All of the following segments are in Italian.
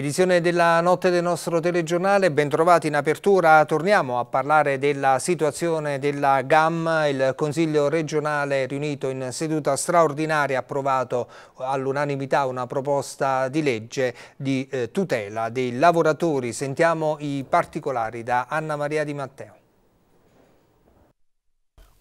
Edizione della notte del nostro telegiornale, bentrovati in apertura, torniamo a parlare della situazione della GAM, il Consiglio regionale riunito in seduta straordinaria ha approvato all'unanimità una proposta di legge di eh, tutela dei lavoratori, sentiamo i particolari da Anna Maria Di Matteo.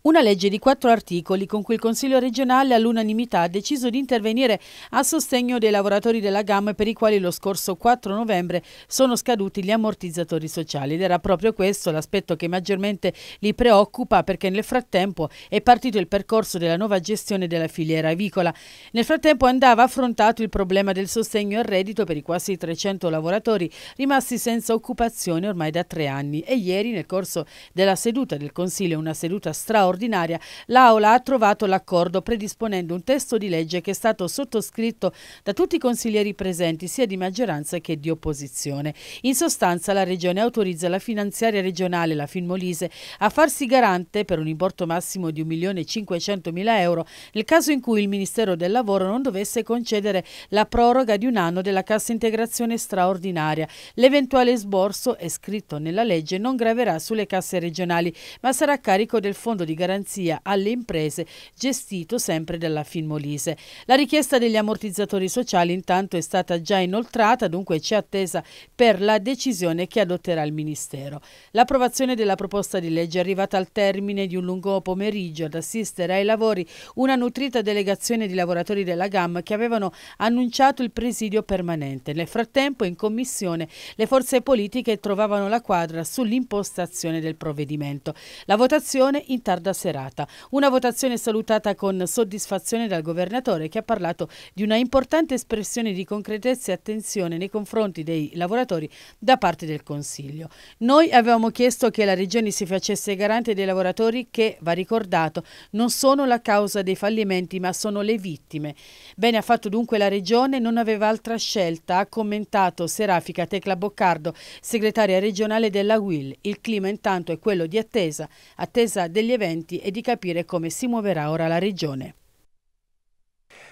Una legge di quattro articoli con cui il Consiglio regionale all'unanimità ha deciso di intervenire a sostegno dei lavoratori della gamma per i quali lo scorso 4 novembre sono scaduti gli ammortizzatori sociali ed era proprio questo l'aspetto che maggiormente li preoccupa perché nel frattempo è partito il percorso della nuova gestione della filiera avicola. Nel frattempo andava affrontato il problema del sostegno al reddito per i quasi 300 lavoratori rimasti senza occupazione ormai da tre anni e ieri nel corso della seduta del Consiglio, una seduta straordinaria, ordinaria, l'Aula ha trovato l'accordo predisponendo un testo di legge che è stato sottoscritto da tutti i consiglieri presenti, sia di maggioranza che di opposizione. In sostanza la Regione autorizza la finanziaria regionale, la Finmolise, a farsi garante per un importo massimo di 1.500.000 euro nel caso in cui il Ministero del Lavoro non dovesse concedere la proroga di un anno della cassa integrazione straordinaria. L'eventuale sborso, è scritto nella legge, non graverà sulle casse regionali, ma sarà a carico del fondo di garanzia alle imprese gestito sempre dalla Finmolise. La richiesta degli ammortizzatori sociali intanto è stata già inoltrata, dunque c'è attesa per la decisione che adotterà il Ministero. L'approvazione della proposta di legge è arrivata al termine di un lungo pomeriggio ad assistere ai lavori una nutrita delegazione di lavoratori della GAM che avevano annunciato il presidio permanente. Nel frattempo in commissione le forze politiche trovavano la quadra sull'impostazione del provvedimento. La votazione in tarda seduta serata. Una votazione salutata con soddisfazione dal governatore che ha parlato di una importante espressione di concretezza e attenzione nei confronti dei lavoratori da parte del Consiglio. Noi avevamo chiesto che la Regione si facesse garante dei lavoratori che, va ricordato, non sono la causa dei fallimenti ma sono le vittime. Bene ha fatto dunque la Regione, non aveva altra scelta, ha commentato Serafica Tecla Boccardo, segretaria regionale della UIL. Il clima intanto è quello di attesa, attesa degli eventi interventi e di capire come si muoverà ora la Regione.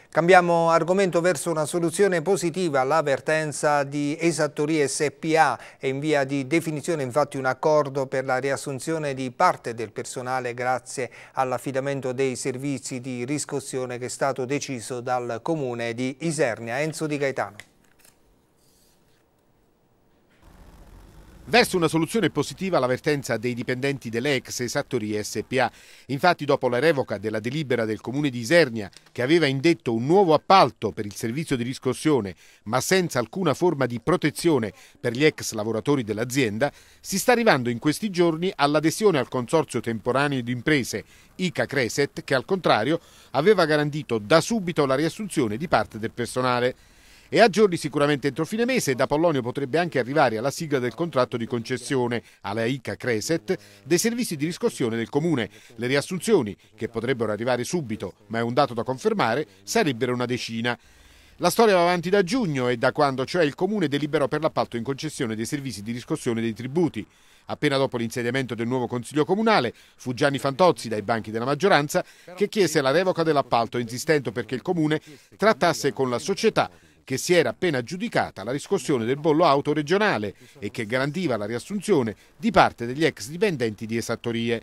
Cambiamo argomento verso una soluzione positiva all'avvertenza di Esattorie SPA. È in via di definizione infatti un accordo per la riassunzione di parte del personale grazie all'affidamento dei servizi di riscossione che è stato deciso dal comune di Isernia. Enzo Di Gaetano. Verso una soluzione positiva l'avvertenza dei dipendenti delle ex Sattorie SPA. Infatti dopo la revoca della delibera del comune di Isernia che aveva indetto un nuovo appalto per il servizio di riscossione ma senza alcuna forma di protezione per gli ex lavoratori dell'azienda, si sta arrivando in questi giorni all'adesione al consorzio temporaneo di imprese ICA Creset che al contrario aveva garantito da subito la riassunzione di parte del personale e a giorni sicuramente entro fine mese da Pollonio potrebbe anche arrivare alla sigla del contratto di concessione alla ICA Creset dei servizi di riscossione del Comune. Le riassunzioni, che potrebbero arrivare subito, ma è un dato da confermare, sarebbero una decina. La storia va avanti da giugno e da quando cioè il Comune deliberò per l'appalto in concessione dei servizi di riscossione dei tributi. Appena dopo l'insediamento del nuovo Consiglio Comunale fu Gianni Fantozzi dai banchi della maggioranza che chiese la revoca dell'appalto insistendo perché il Comune trattasse con la società che si era appena giudicata la riscossione del bollo auto regionale e che garantiva la riassunzione di parte degli ex dipendenti di esattorie.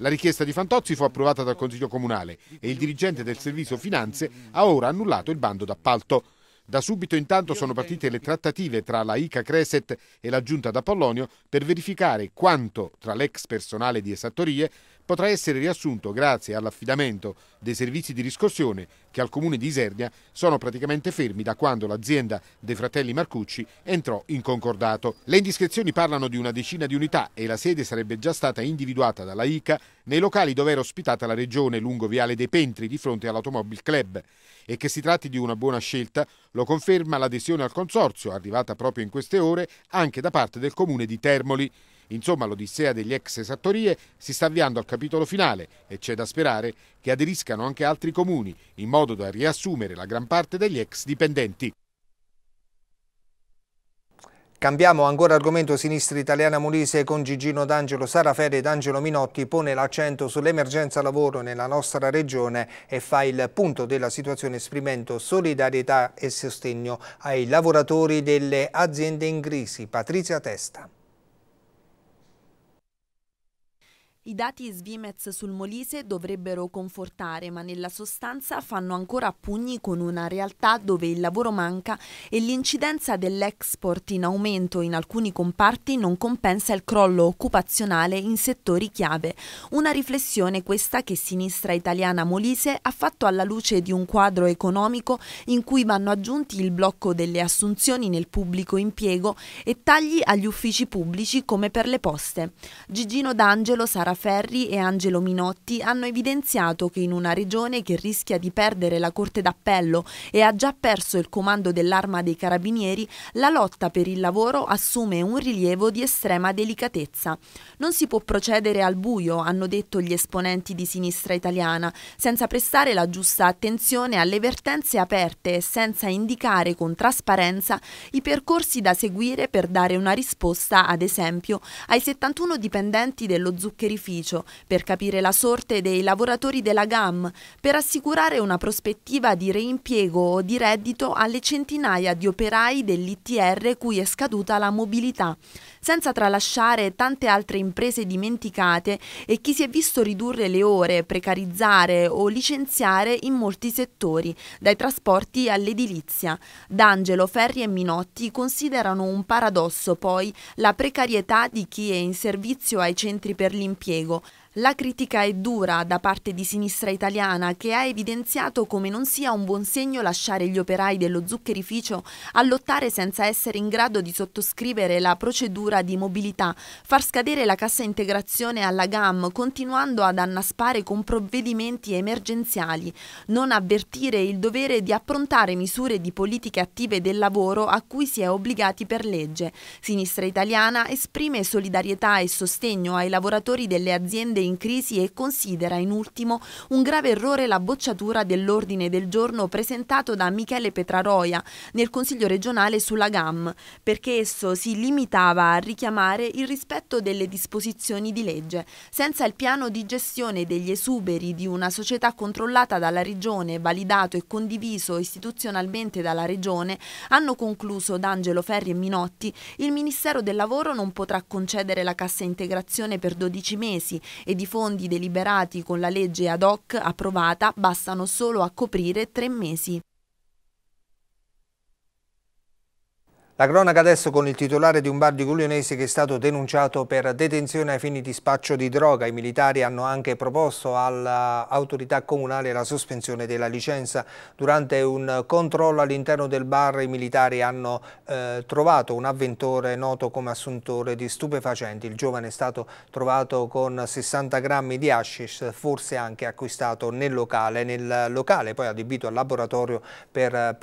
La richiesta di Fantozzi fu approvata dal Consiglio Comunale e il dirigente del Servizio Finanze ha ora annullato il bando d'appalto. Da subito intanto sono partite le trattative tra la ICA Creset e la giunta d'Apollonio per verificare quanto tra l'ex personale di Esattorie potrà essere riassunto grazie all'affidamento dei servizi di riscossione che al comune di Isernia sono praticamente fermi da quando l'azienda dei fratelli Marcucci entrò in concordato. Le indiscrezioni parlano di una decina di unità e la sede sarebbe già stata individuata dalla ICA nei locali dove era ospitata la regione lungo Viale dei Pentri di fronte all'Automobile Club e che si tratti di una buona scelta lo conferma l'adesione al consorzio arrivata proprio in queste ore anche da parte del comune di Termoli. Insomma, l'odissea degli ex esattorie si sta avviando al capitolo finale e c'è da sperare che aderiscano anche altri comuni, in modo da riassumere la gran parte degli ex dipendenti. Cambiamo ancora argomento sinistra italiana Molise con Gigino D'Angelo Sara Sarafere ed Angelo Minotti pone l'accento sull'emergenza lavoro nella nostra regione e fa il punto della situazione esprimendo solidarietà e sostegno ai lavoratori delle aziende in crisi. Patrizia Testa. I dati Svimez sul Molise dovrebbero confortare, ma nella sostanza fanno ancora pugni con una realtà dove il lavoro manca e l'incidenza dell'export in aumento in alcuni comparti non compensa il crollo occupazionale in settori chiave. Una riflessione questa che Sinistra Italiana Molise ha fatto alla luce di un quadro economico in cui vanno aggiunti il blocco delle assunzioni nel pubblico impiego e tagli agli uffici pubblici come per le poste. Gigino D'Angelo sarà Ferri e Angelo Minotti hanno evidenziato che in una regione che rischia di perdere la Corte d'Appello e ha già perso il comando dell'arma dei carabinieri, la lotta per il lavoro assume un rilievo di estrema delicatezza. Non si può procedere al buio, hanno detto gli esponenti di sinistra italiana, senza prestare la giusta attenzione alle vertenze aperte e senza indicare con trasparenza i percorsi da seguire per dare una risposta, ad esempio, ai 71 dipendenti dello zuccherifero dell'edificio, per capire la sorte dei lavoratori della GAM, per assicurare una prospettiva di reimpiego o di reddito alle centinaia di operai dell'ITR cui è scaduta la mobilità, senza tralasciare tante altre imprese dimenticate e chi si è visto ridurre le ore, precarizzare o licenziare in molti settori, dai trasporti all'edilizia. D'Angelo, Ferri e Minotti considerano un paradosso poi la precarietà di chi è in servizio ai centri per l'impiego gallego La critica è dura da parte di sinistra italiana che ha evidenziato come non sia un buon segno lasciare gli operai dello zuccherificio a lottare senza essere in grado di sottoscrivere la procedura di mobilità, far scadere la cassa integrazione alla GAM continuando ad annaspare con provvedimenti emergenziali, non avvertire il dovere di approntare misure di politiche attive del lavoro a cui si è obbligati per legge. Sinistra italiana esprime solidarietà e sostegno ai lavoratori delle aziende in crisi e considera in ultimo un grave errore la bocciatura dell'ordine del giorno presentato da Michele Petraroia nel Consiglio regionale sulla GAM, perché esso si limitava a richiamare il rispetto delle disposizioni di legge, senza il piano di gestione degli esuberi di una società controllata dalla Regione, validato e condiviso istituzionalmente dalla Regione, hanno concluso D'Angelo Ferri e Minotti, il Ministero del Lavoro non potrà concedere la cassa integrazione per 12 mesi e di fondi deliberati con la legge ad hoc approvata bastano solo a coprire tre mesi. La cronaca adesso con il titolare di un bar di Guglionese che è stato denunciato per detenzione ai fini di spaccio di droga. I militari hanno anche proposto all'autorità comunale la sospensione della licenza. Durante un controllo all'interno del bar i militari hanno eh, trovato un avventore noto come assuntore di stupefacenti. Il giovane è stato trovato con 60 grammi di hashish, forse anche acquistato nel locale, nel locale poi adibito al laboratorio per, eh,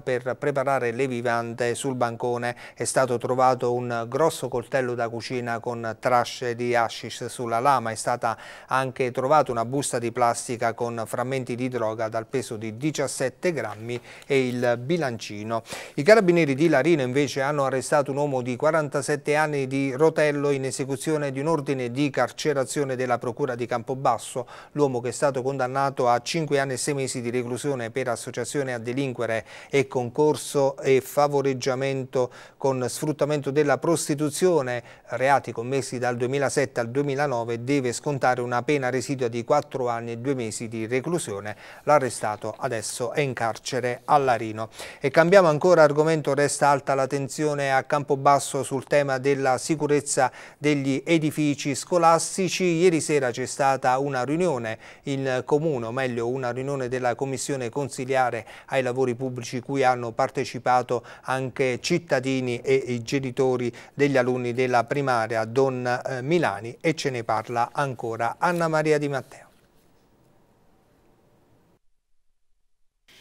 per preparare le vivande sul banco Francone è stato trovato un grosso coltello da cucina con trasce di hashish sulla lama. È stata anche trovata una busta di plastica con frammenti di droga dal peso di 17 grammi e il bilancino. I carabinieri di Larino invece hanno arrestato un uomo di 47 anni di Rotello in esecuzione di un ordine di carcerazione della procura di Campobasso. L'uomo che è stato condannato a 5 anni e 6 mesi di reclusione per associazione a delinquere e concorso e favoreggiamento reato con sfruttamento della prostituzione, reati commessi dal 2007 al 2009, deve scontare una pena residua di 4 anni e 2 mesi di reclusione. L'arrestato adesso è in carcere a Larino. E cambiamo ancora argomento, resta alta la tensione a Campobasso sul tema della sicurezza degli edifici scolastici. Ieri sera c'è stata una riunione in comune, o meglio una riunione della commissione consiliare ai lavori pubblici cui hanno partecipato anche cittadini cittadini e i genitori degli alunni della primaria Don eh, Milani e ce ne parla ancora Anna Maria Di Matteo.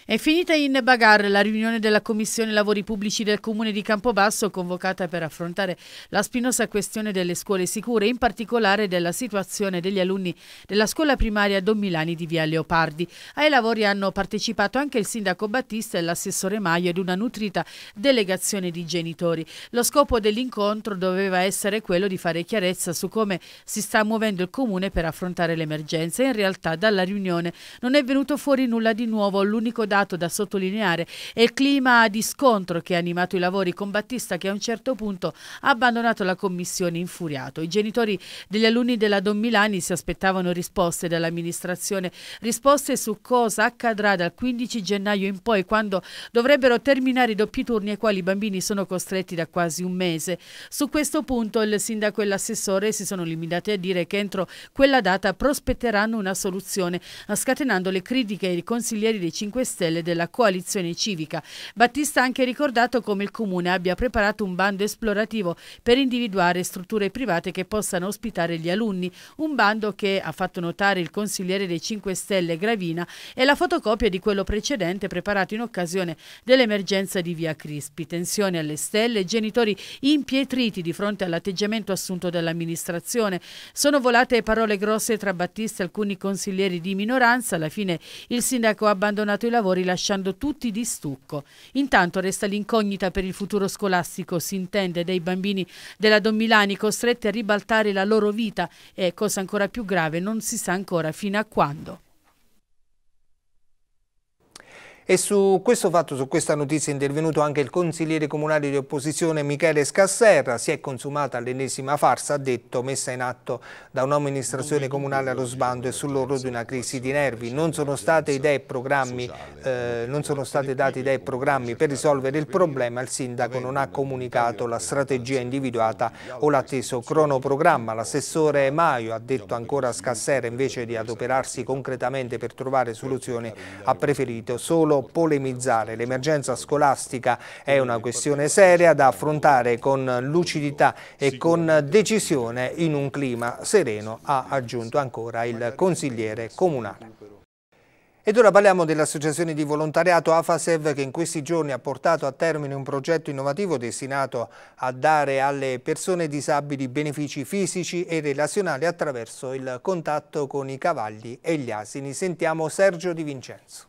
È finita in bagarre la riunione della Commissione Lavori Pubblici del Comune di Campobasso convocata per affrontare la spinosa questione delle scuole sicure, in particolare della situazione degli alunni della scuola primaria Don Milani di Via Leopardi. Ai lavori hanno partecipato anche il sindaco Battista e l'assessore Maio ed una nutrita delegazione di genitori. Lo scopo dell'incontro doveva essere quello di fare chiarezza su come si sta muovendo il Comune per affrontare l'emergenza. In realtà dalla riunione non è venuto fuori nulla di nuovo, l'unico dato dato da sottolineare è il clima di scontro che ha animato i lavori con Battista che a un certo punto ha abbandonato la commissione infuriato. I genitori degli alunni della Don Milani si aspettavano risposte dall'amministrazione, risposte su cosa accadrà dal 15 gennaio in poi quando dovrebbero terminare i doppi turni ai quali i bambini sono costretti da quasi un mese. Su questo punto il sindaco e l'assessore si sono limitati a dire che entro quella data prospetteranno una soluzione, scatenando le critiche ai consiglieri dei 5 Stelle Stelle della coalizione civica. Battista ha anche ricordato come il Comune abbia preparato un bando esplorativo per individuare strutture private che possano ospitare gli alunni, un bando che, ha fatto notare il consigliere dei 5 Stelle Gravina, è la fotocopia di quello precedente preparato in occasione dell'emergenza di Via Crispi. Tensioni alle stelle, genitori impietriti di fronte all'atteggiamento assunto dall'amministrazione. Sono volate parole grosse tra Battista e alcuni consiglieri di minoranza, alla fine il sindaco ha abbandonato i lavori nuovo rilasciando tutti di stucco. Intanto resta l'incognita per il futuro scolastico, si intende, dei bambini della Don Milani costretti a ribaltare la loro vita e, cosa ancora più grave, non si sa ancora fino a quando. E su questo fatto, su questa notizia è intervenuto anche il consigliere comunale di opposizione Michele Scasserra. Si è consumata l'ennesima farsa, ha detto, messa in atto da un'amministrazione comunale allo sbando e sull'orlo di una crisi di nervi. Non sono state idee e programmi, eh, date idee e programmi per risolvere il problema. Il sindaco non ha comunicato la strategia individuata o l'atteso cronoprogramma. L'assessore Maio ha detto ancora a Scassera invece di adoperarsi concretamente per trovare soluzioni ha preferito solo polemizzare. L'emergenza scolastica è una questione seria da affrontare con lucidità e con decisione in un clima sereno, ha aggiunto ancora il consigliere comunale. Ed ora parliamo dell'associazione di volontariato AFASEV che in questi giorni ha portato a termine un progetto innovativo destinato a dare alle persone disabili benefici fisici e relazionali attraverso il contatto con i cavalli e gli asini. Sentiamo Sergio Di Vincenzo.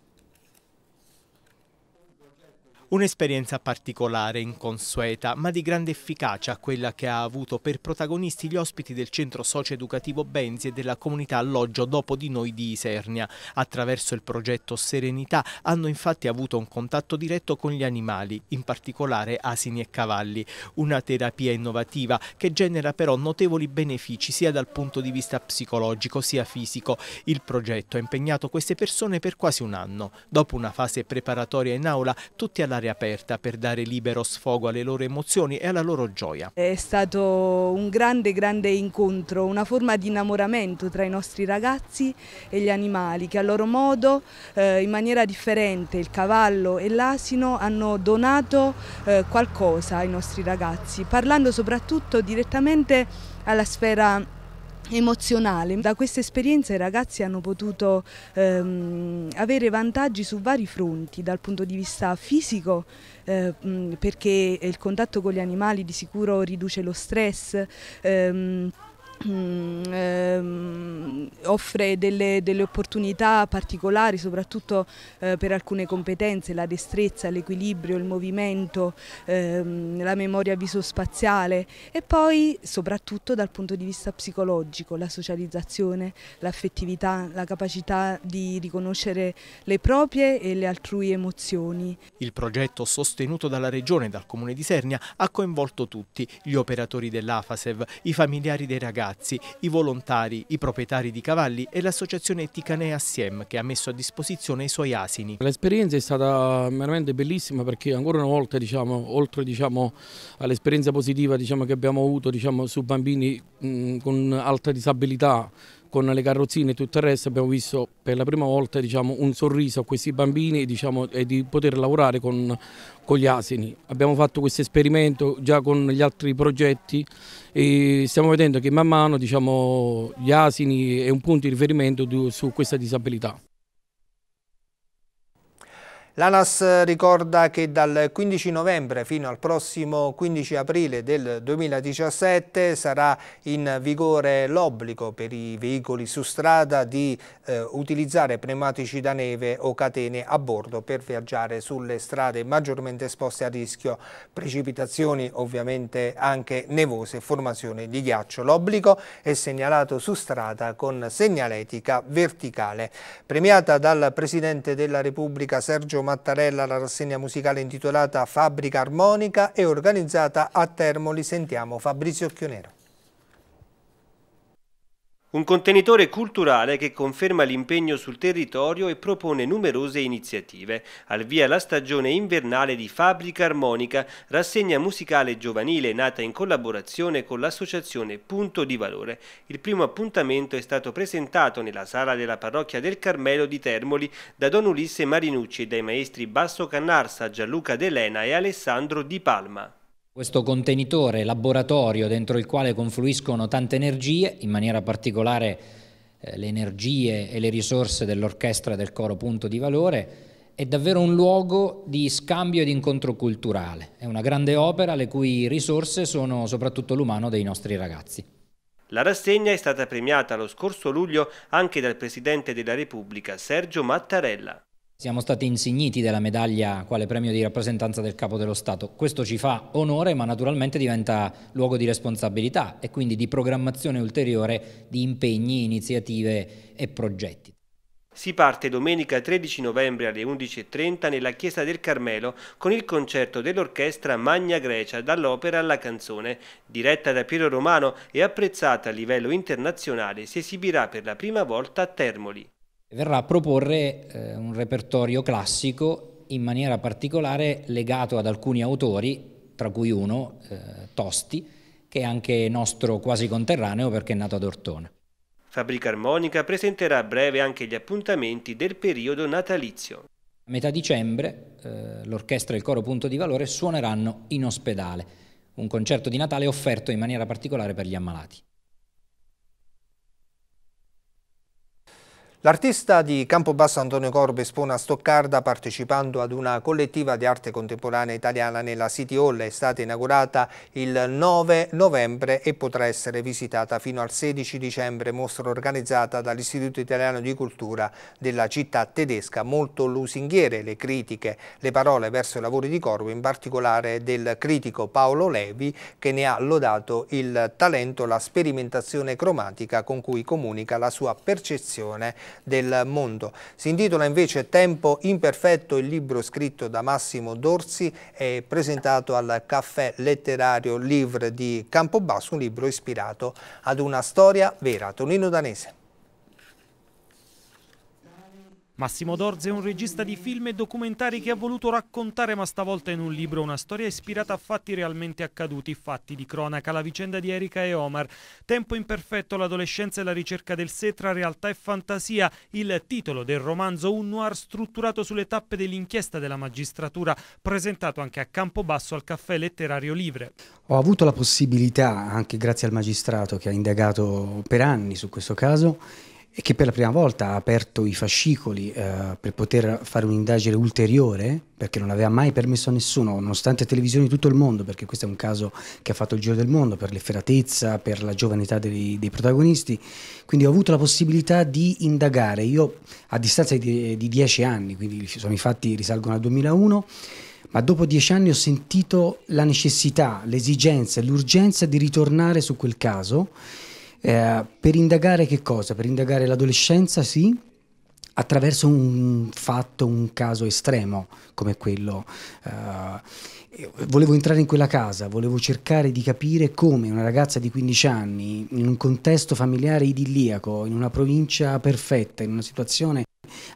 Un'esperienza particolare, inconsueta, ma di grande efficacia quella che ha avuto per protagonisti gli ospiti del centro socio-educativo Benzi e della comunità alloggio Dopo di Noi di Isernia. Attraverso il progetto Serenità hanno infatti avuto un contatto diretto con gli animali, in particolare asini e cavalli. Una terapia innovativa che genera però notevoli benefici sia dal punto di vista psicologico sia fisico. Il progetto ha impegnato queste persone per quasi un anno. Dopo una fase preparatoria in aula, tutti alla all'aria aperta per dare libero sfogo alle loro emozioni e alla loro gioia. È stato un grande grande incontro, una forma di innamoramento tra i nostri ragazzi e gli animali che a loro modo eh, in maniera differente il cavallo e l'asino hanno donato eh, qualcosa ai nostri ragazzi parlando soprattutto direttamente alla sfera emozionale. Da questa esperienza i ragazzi hanno potuto ehm, avere vantaggi su vari fronti, dal punto di vista fisico, ehm, perché il contatto con gli animali di sicuro riduce lo stress. Ehm, Mm, ehm, offre delle, delle, opportunità particolari soprattutto eh, per alcune competenze, la destrezza, l'equilibrio, il movimento, ehm, la memoria viso-spaziale e poi soprattutto dal punto di vista psicologico, la socializzazione, l'affettività, la capacità di riconoscere le proprie e le altrui emozioni. Il progetto sostenuto dalla Regione e dal Comune di Sernia ha coinvolto tutti, gli operatori dell'AFASEV, i familiari dei ragazzi, ragazzi, i volontari, i proprietari di cavalli e l'associazione Ticanea Siem che ha messo a disposizione i suoi asini. L'esperienza è stata veramente bellissima perché ancora una volta, diciamo, oltre diciamo, all'esperienza positiva diciamo, che abbiamo avuto diciamo, su bambini mh, con alta disabilità, con le carrozzine e tutto il resto abbiamo visto per la prima volta diciamo, un sorriso a questi bambini diciamo, e di poter lavorare con, con gli asini. Abbiamo fatto questo esperimento già con gli altri progetti e stiamo vedendo che man mano diciamo, gli asini è un punto di riferimento su questa disabilità. L'ANAS ricorda che dal 15 novembre fino al prossimo 15 aprile del 2017 sarà in vigore l'obbligo per i veicoli su strada di eh, utilizzare pneumatici da neve o catene a bordo per viaggiare sulle strade maggiormente esposte a rischio precipitazioni ovviamente anche nevose e formazione di ghiaccio. L'obbligo è segnalato su strada con segnaletica verticale. Premiata dal Presidente della Repubblica Sergio Sergio Mattarella la rassegna musicale intitolata Fabbrica Armonica e organizzata a Termoli. Sentiamo Fabrizio Chionero. Un contenitore culturale che conferma l'impegno sul territorio e propone numerose iniziative. Al via la stagione invernale di Fabbrica Armonica, rassegna musicale giovanile nata in collaborazione con l'associazione Punto di Valore. Il primo appuntamento è stato presentato nella sala della parrocchia del Carmelo di Termoli da Don Ulisse Marinucci e dai maestri Basso Cannarsa, Gianluca De Lena e Alessandro Di Palma. Questo contenitore, laboratorio dentro il quale confluiscono tante energie, in maniera particolare eh, le energie e le risorse dell'orchestra del coro Punto di Valore, è davvero un luogo di scambio e di incontro culturale. È una grande opera le cui risorse sono soprattutto l'umano dei nostri ragazzi. La rassegna è stata premiata lo scorso luglio anche dal Presidente della Repubblica Sergio Mattarella. Siamo stati insigniti della medaglia quale premio di rappresentanza del Capo dello Stato. Questo ci fa onore ma naturalmente diventa luogo di responsabilità e quindi di programmazione ulteriore di impegni, iniziative e progetti. Si parte domenica 13 novembre alle 11.30 nella Chiesa del Carmelo con il concerto dell'orchestra Magna Grecia dall'opera alla canzone. Diretta da Piero Romano e apprezzata a livello internazionale, si esibirà per la prima volta a Termoli verrà a proporre eh, un repertorio classico in maniera particolare legato ad alcuni autori, tra cui uno, eh, Tosti, che è anche nostro quasi conterraneo perché è nato ad Ortona. Fabbrica Armonica presenterà a breve anche gli appuntamenti del periodo natalizio. A metà dicembre eh, l'orchestra e il coro Punto di Valore suoneranno in ospedale, un concerto di Natale offerto in maniera particolare per gli ammalati. L'artista di Campobasso Antonio Corbo espone a Stoccarda partecipando ad una collettiva di arte contemporanea italiana nella City Hall. È stata inaugurata il 9 novembre e potrà essere visitata fino al 16 dicembre, mostra organizzata dall'Istituto Italiano di Cultura della città tedesca. Molto lusinghiere le critiche, le parole verso i lavori di Corbo, in particolare del critico Paolo Levi che ne ha lodato il talento, la sperimentazione cromatica con cui comunica la sua percezione del mondo. Si intitola invece Tempo imperfetto il libro scritto da Massimo Dorsi e presentato al Caffè Letterario Livre di Campobasso, un libro ispirato ad una storia vera. Tonino Danese. Massimo Dorze è un regista di film e documentari che ha voluto raccontare, ma stavolta in un libro, una storia ispirata a fatti realmente accaduti, fatti di cronaca, la vicenda di Erika e Omar. Tempo imperfetto, l'adolescenza e la ricerca del sé tra realtà e fantasia, il titolo del romanzo, un noir strutturato sulle tappe dell'inchiesta della magistratura, presentato anche a Campobasso al Caffè Letterario Livre. Ho avuto la possibilità, anche grazie al magistrato che ha indagato per anni su questo caso, e che per la prima volta ha aperto i fascicoli eh, per poter fare un'indagine ulteriore, perché non aveva mai permesso a nessuno, nonostante televisioni di tutto il mondo, perché questo è un caso che ha fatto il giro del mondo per l'efferatezza, per la giovanità dei, dei, protagonisti, quindi ho avuto la possibilità di indagare, io a distanza di, di dieci anni, quindi sono i fatti risalgono al 2001, ma dopo dieci anni ho sentito la necessità, l'esigenza, e l'urgenza di ritornare su quel caso eh, per indagare che cosa? Per indagare l'adolescenza, sì, attraverso un fatto, un caso estremo come quello. Eh, volevo entrare in quella casa, volevo cercare di capire come una ragazza di 15 anni, in un contesto familiare idilliaco, in una provincia perfetta, in una situazione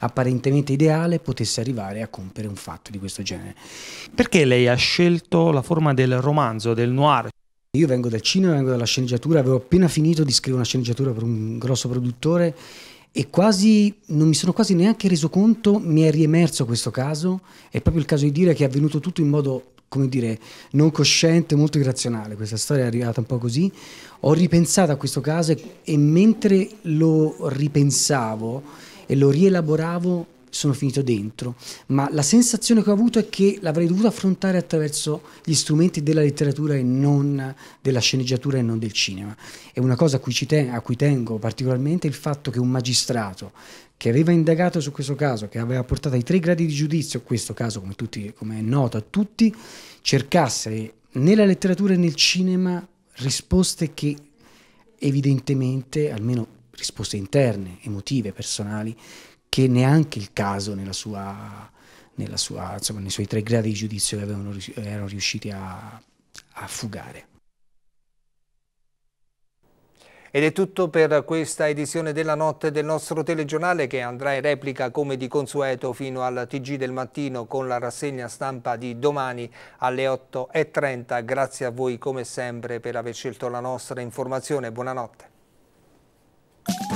apparentemente ideale potesse arrivare a compiere un fatto di questo genere. Perché lei ha scelto la forma del romanzo, del noir? Io vengo dal cinema, vengo dalla sceneggiatura, avevo appena finito di scrivere una sceneggiatura per un grosso produttore e quasi non mi sono quasi neanche reso conto, mi è riemerso questo caso, è proprio il caso di dire che è avvenuto tutto in modo, come dire, non cosciente, molto irrazionale, questa storia è arrivata un po' così, ho ripensato a questo caso e, e mentre lo ripensavo e lo rielaboravo sono finito dentro, ma la sensazione che ho avuto è che l'avrei dovuto affrontare attraverso gli strumenti della letteratura e non della sceneggiatura e non del cinema. È una cosa a cui, te a cui tengo particolarmente il fatto che un magistrato che aveva indagato su questo caso, che aveva portato ai tre gradi di giudizio questo caso, come, tutti, come è noto a tutti, cercasse nella letteratura e nel cinema risposte che evidentemente, almeno risposte interne, emotive, personali, che neanche il caso nella sua, nella sua, insomma, nei suoi tre gradi di giudizio che avevano, erano riusciti a, a fugare. Ed è tutto per questa edizione della notte del nostro telegiornale che andrà in replica come di consueto fino al TG del mattino con la rassegna stampa di domani alle 8.30. Grazie a voi come sempre per aver scelto la nostra informazione. Buonanotte.